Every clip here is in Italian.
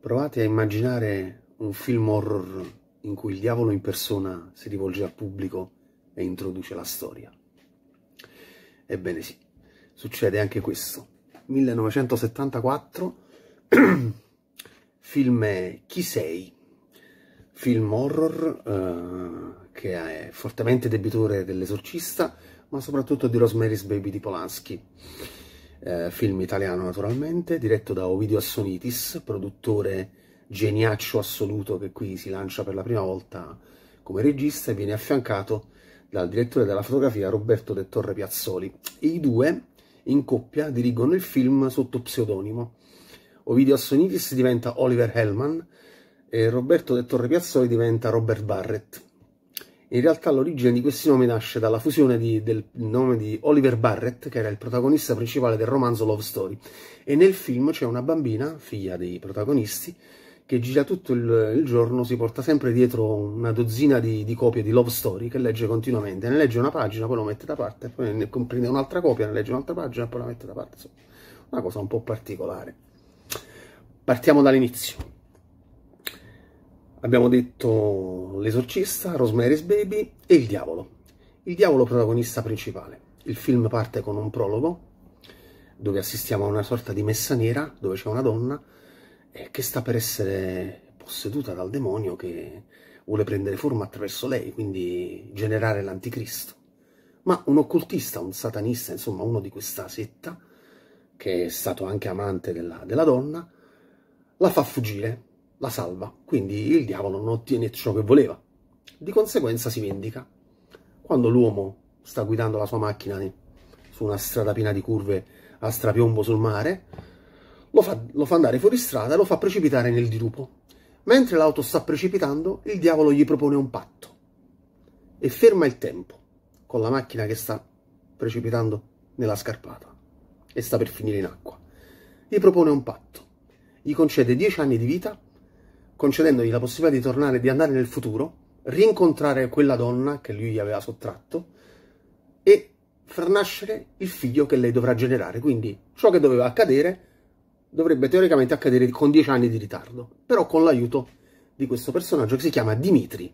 Provate a immaginare un film horror in cui il diavolo in persona si rivolge al pubblico e introduce la storia. Ebbene sì, succede anche questo. 1974, film Chi sei? Film horror eh, che è fortemente debitore dell'esorcista, ma soprattutto di Rosemary's Baby di Polanski eh, film italiano naturalmente, diretto da Ovidio Assonitis, produttore geniaccio assoluto che qui si lancia per la prima volta come regista e viene affiancato dal direttore della fotografia Roberto De Torre Piazzoli. I due in coppia dirigono il film sotto pseudonimo. Ovidio Assonitis diventa Oliver Hellman e Roberto De Torre Piazzoli diventa Robert Barrett. In realtà l'origine di questi nomi nasce dalla fusione di, del nome di Oliver Barrett, che era il protagonista principale del romanzo Love Story, e nel film c'è una bambina, figlia dei protagonisti, che gira tutto il, il giorno, si porta sempre dietro una dozzina di, di, copie di Love Story che legge continuamente, ne legge una pagina, poi lo mette da parte, poi ne comprende un'altra copia, ne legge un'altra pagina, poi la mette da parte, insomma, una cosa un po' particolare. Partiamo dall'inizio. Abbiamo detto L'esorcista, Rosemary's Baby e Il diavolo. Il diavolo protagonista principale. Il film parte con un prologo dove assistiamo a una sorta di messa nera dove c'è una donna eh, che sta per essere posseduta dal demonio che vuole prendere forma attraverso lei, quindi generare l'anticristo. Ma un occultista, un satanista, insomma uno di questa setta, che è stato anche amante della, della donna, la fa fuggire la salva, quindi il diavolo non ottiene ciò che voleva. Di conseguenza si vendica. Quando l'uomo sta guidando la sua macchina su una strada piena di curve a strapiombo sul mare, lo fa, lo fa andare fuori strada e lo fa precipitare nel dirupo. Mentre l'auto sta precipitando, il diavolo gli propone un patto e ferma il tempo con la macchina che sta precipitando nella scarpata e sta per finire in acqua. Gli propone un patto, gli concede 10 anni di vita concedendogli la possibilità di tornare, di andare nel futuro, rincontrare quella donna che lui gli aveva sottratto e far nascere il figlio che lei dovrà generare. Quindi ciò che doveva accadere dovrebbe teoricamente accadere con dieci anni di ritardo, però con l'aiuto di questo personaggio che si chiama Dimitri,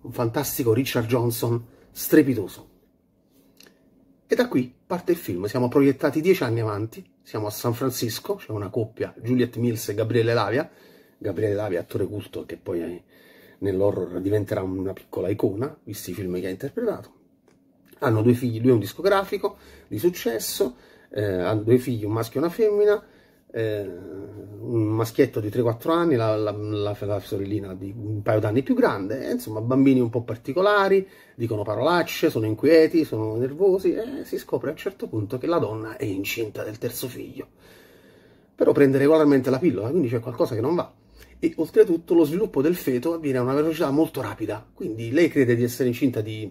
un fantastico Richard Johnson strepitoso. E da qui parte il film, siamo proiettati dieci anni avanti, siamo a San Francisco, c'è una coppia, Juliet Mills e Gabriele Lavia, Gabriele Davi, attore culto che poi nell'horror diventerà una piccola icona, visti i film che ha interpretato. Hanno due figli, lui è un discografico di successo, eh, hanno due figli, un maschio e una femmina, eh, un maschietto di 3-4 anni, la, la, la, la, sorellina di un paio d'anni più grande, eh, insomma bambini un po' particolari, dicono parolacce, sono inquieti, sono nervosi e si scopre a un certo punto che la donna è incinta del terzo figlio. Però prende regolarmente la pillola, quindi c'è qualcosa che non va e oltretutto lo sviluppo del feto avviene a una velocità molto rapida, quindi lei crede di essere incinta di,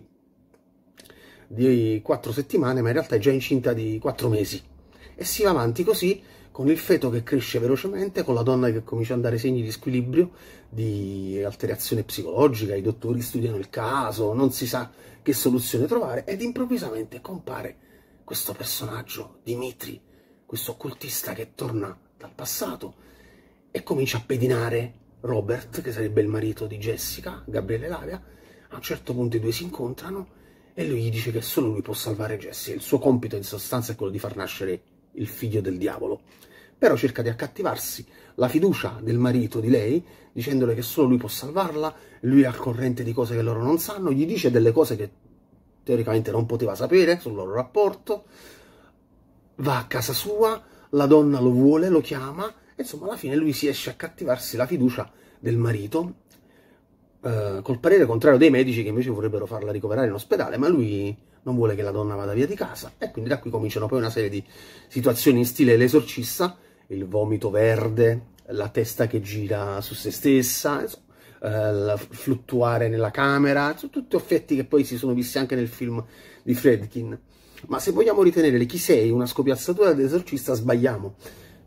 di 4 settimane, ma in realtà è già incinta di 4 mesi. E si va avanti così, con il feto che cresce velocemente, con la donna che comincia a dare segni di squilibrio, di alterazione psicologica, i dottori studiano il caso, non si sa che soluzione trovare, ed improvvisamente compare questo personaggio, Dimitri, questo occultista che torna dal passato e comincia a pedinare Robert, che sarebbe il marito di Jessica, Gabriele Lavia. A un certo punto i due si incontrano e lui gli dice che solo lui può salvare Jessica. Il suo compito in sostanza è quello di far nascere il figlio del diavolo. Però cerca di accattivarsi la fiducia del marito di lei, dicendole che solo lui può salvarla, lui è al corrente di cose che loro non sanno, gli dice delle cose che teoricamente non poteva sapere sul loro rapporto, va a casa sua, la donna lo vuole, lo chiama, Insomma, alla fine lui si riesce a cattivarsi la fiducia del marito, eh, col parere contrario dei medici che invece vorrebbero farla ricoverare in ospedale, ma lui non vuole che la donna vada via di casa. E quindi da qui cominciano poi una serie di situazioni in stile l'esorcista, il vomito verde, la testa che gira su se stessa, insomma, eh, fluttuare nella camera, sono tutti effetti che poi si sono visti anche nel film di Fredkin. Ma se vogliamo ritenere le sei una scopiazzatura dell'esorcista, sbagliamo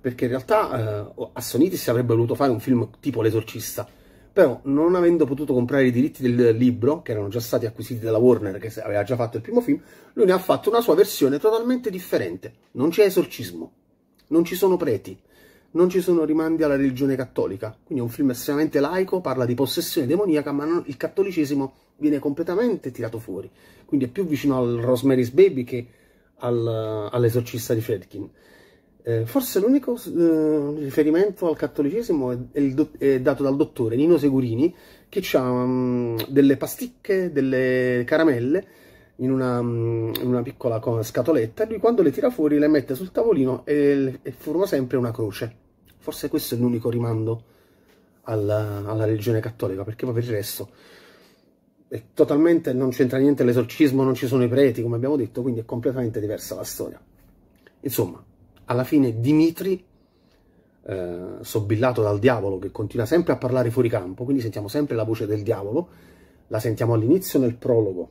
perché in realtà eh, a Soniti si avrebbe voluto fare un film tipo L'esorcista, però non avendo potuto comprare i diritti del libro, che erano già stati acquisiti dalla Warner, che aveva già fatto il primo film, lui ne ha fatto una sua versione totalmente differente. Non c'è esorcismo, non ci sono preti, non ci sono rimandi alla religione cattolica, quindi è un film estremamente laico, parla di possessione demoniaca, ma non, il cattolicesimo viene completamente tirato fuori, quindi è più vicino al Rosemary's Baby che al, all'esorcista di Fredkin. Eh, forse l'unico eh, riferimento al cattolicesimo è, è, è, dato dal dottore Nino Segurini, che ha um, mm, delle pasticche, delle caramelle in una, um, una piccola scatoletta e lui quando le tira fuori le mette sul tavolino e, e forma sempre una croce. Forse questo è l'unico rimando alla, alla religione cattolica, perché poi per il resto totalmente non c'entra niente l'esorcismo, non ci sono i preti, come abbiamo detto, quindi è completamente diversa la storia. Insomma, alla fine Dimitri, eh, sobbillato dal diavolo, che continua sempre a parlare fuori campo, quindi sentiamo sempre la voce del diavolo, la sentiamo all'inizio nel prologo,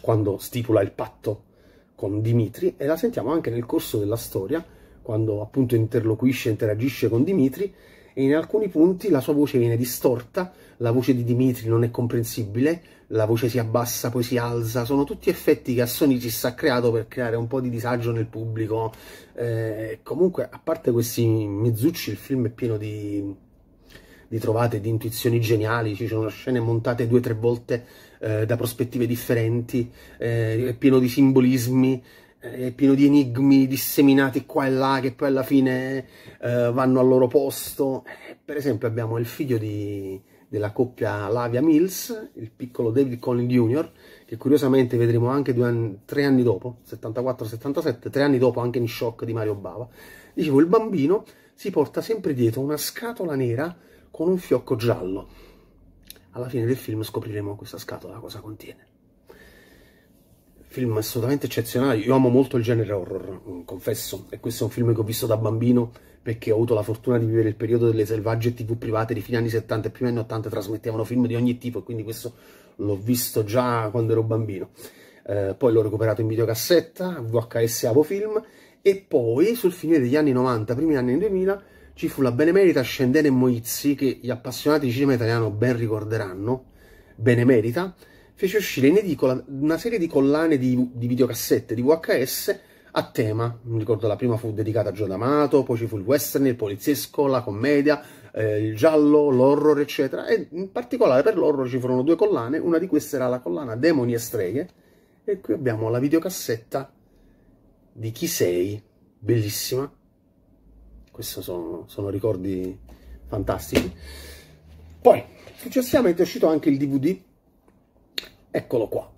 quando stipula il patto con Dimitri, e la sentiamo anche nel corso della storia, quando appunto interloquisce, interagisce con Dimitri, e in alcuni punti la sua voce viene distorta, la voce di Dimitri non è comprensibile, la voce si abbassa poi si alza, sono tutti effetti che Assonicis ha creato per creare un po' di disagio nel pubblico. Eh, comunque, a parte questi mezzucci, il film è pieno di, di trovate, di intuizioni geniali, ci sono scene montate due o tre volte eh, da prospettive differenti, eh, è pieno di simbolismi, eh, pieno di enigmi disseminati qua e là che poi alla fine eh, vanno al loro posto. Per esempio abbiamo il figlio di, della coppia Lavia Mills, il piccolo David Collin Jr., che curiosamente vedremo anche anni, tre anni dopo, 74-77, tre anni dopo anche in shock di Mario Bava. Dicevo, il bambino si porta sempre dietro una scatola nera con un fiocco giallo. Alla fine del film scopriremo questa scatola cosa contiene film assolutamente eccezionale. Io amo molto il genere horror, mm, confesso, e questo è un film che ho visto da bambino perché ho avuto la fortuna di vivere il periodo delle selvagge tv private di fine anni 70 e primi anni 80 trasmettevano film di ogni tipo e quindi questo l'ho visto già quando ero bambino. Eh, poi l'ho recuperato in videocassetta, VHS Avo Film e poi sul fine degli anni 90, primi anni 2000 ci fu la benemerita Scendene Moizzi che gli appassionati di cinema italiano ben ricorderanno, benemerita, fece uscire in edicola una serie di collane di, di videocassette di VHS a tema. Mi ricordo la prima fu dedicata a Gio D'Amato, poi ci fu il western, il poliziesco, la commedia, eh, il giallo, l'horror, eccetera. E in particolare per l'horror ci furono due collane, una di queste era la collana Demoni e Streghe, e qui abbiamo la videocassetta di Chi Sei, bellissima. Questi sono, sono ricordi fantastici. Poi, successivamente è uscito anche il DVD eccolo qua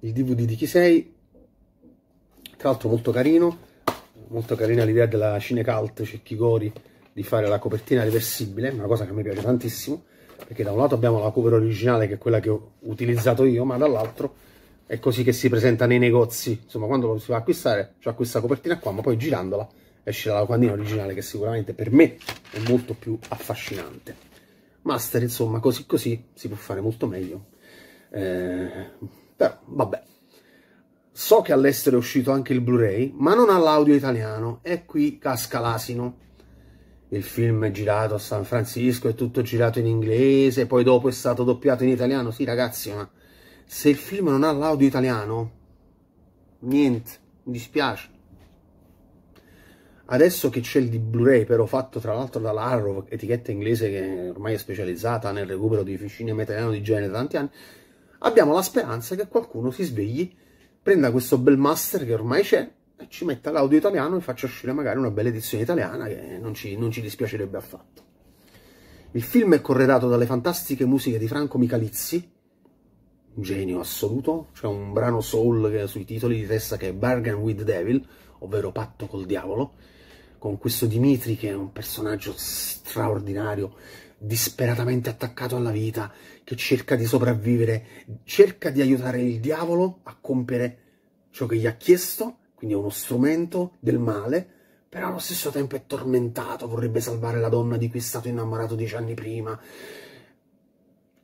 il DVD di chi sei tra l'altro molto carino molto carina l'idea della Cinecult Cecchigori di fare la copertina reversibile una cosa che a me piace tantissimo perché da un lato abbiamo la cover originale che è quella che ho utilizzato io ma dall'altro è così che si presenta nei negozi insomma quando lo si va a acquistare c'è questa copertina qua ma poi girandola esce la locandina originale che sicuramente per me è molto più affascinante master insomma così così si può fare molto meglio eh, però vabbè. So che all'estero è uscito anche il Blu-ray, ma non ha l'audio italiano, e qui casca l'asino. Il film è girato a San Francisco, è tutto girato in inglese, poi dopo è stato doppiato in italiano. Sì, ragazzi, ma se il film non ha l'audio italiano, niente, mi dispiace. Adesso che c'è il di Blu-ray, però fatto tra l'altro dalla Arrow, etichetta inglese che ormai è specializzata nel recupero di cinema italiano di genere da tanti anni, abbiamo la speranza che qualcuno si svegli, prenda questo bel master che ormai c'è e ci metta l'audio italiano e faccia uscire magari una bella edizione italiana che non ci, non ci dispiacerebbe affatto. Il film è corredato dalle fantastiche musiche di Franco Michalizzi, un genio assoluto, c'è un brano soul sui titoli di testa che è Bargain with Devil, ovvero Patto col Diavolo, con questo Dimitri che è un personaggio straordinario, disperatamente attaccato alla vita, che cerca di sopravvivere, cerca di aiutare il diavolo a compiere ciò che gli ha chiesto, quindi è uno strumento del male, però allo stesso tempo è tormentato, vorrebbe salvare la donna di cui è stato innamorato dieci anni prima.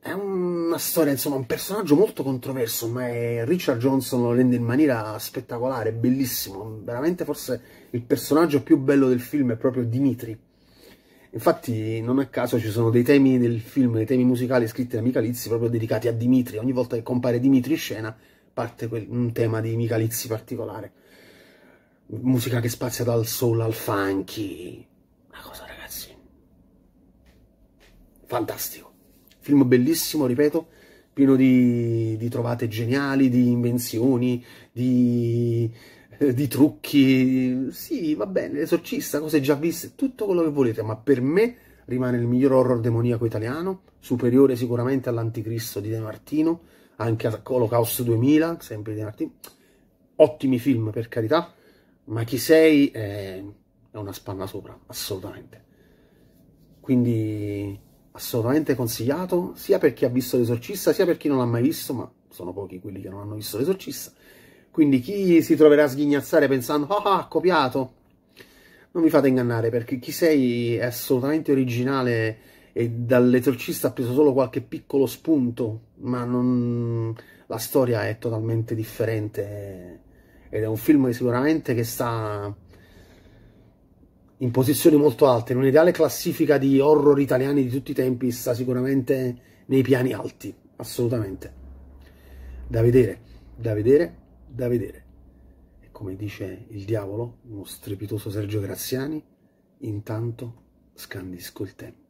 È una storia, insomma, un personaggio molto controverso, ma Richard Johnson lo rende in maniera spettacolare, bellissimo. Veramente forse il personaggio più bello del film è proprio Dimitri. Infatti non a caso ci sono dei temi del film, dei temi musicali scritti da Michalizzi proprio dedicati a Dimitri. Ogni volta che compare Dimitri in scena parte un tema di Michalizzi particolare. Musica che spazia dal soul al funky. Una cosa, ragazzi. Fantastico. Film bellissimo, ripeto, pieno di, di trovate geniali, di invenzioni, di, eh, di trucchi. Sì, va bene, l'esorcista, cose già viste, tutto quello che volete, ma per me rimane il miglior horror demoniaco italiano, superiore sicuramente all'Anticristo di De Martino, anche a Holocaust 2000, sempre di De Martino. Ottimi film, per carità, ma chi sei è, è una spanna sopra, assolutamente. Quindi assolutamente consigliato, sia per chi ha visto l'esorcista, sia per chi non l'ha mai visto, ma sono pochi quelli che non hanno visto l'esorcista. Quindi chi si troverà a sghignazzare pensando, ah, ah ha copiato, non vi fate ingannare, perché chi sei è assolutamente originale e dall'esorcista ha preso solo qualche piccolo spunto, ma non... la storia è totalmente differente ed è un film che sicuramente che sta in posizioni molto alte. In un'ideale classifica di horror italiani di tutti i tempi sta sicuramente nei piani alti, assolutamente. Da vedere, da vedere, da vedere. E come dice il diavolo, uno strepitoso Sergio Graziani, intanto scandisco il tempo.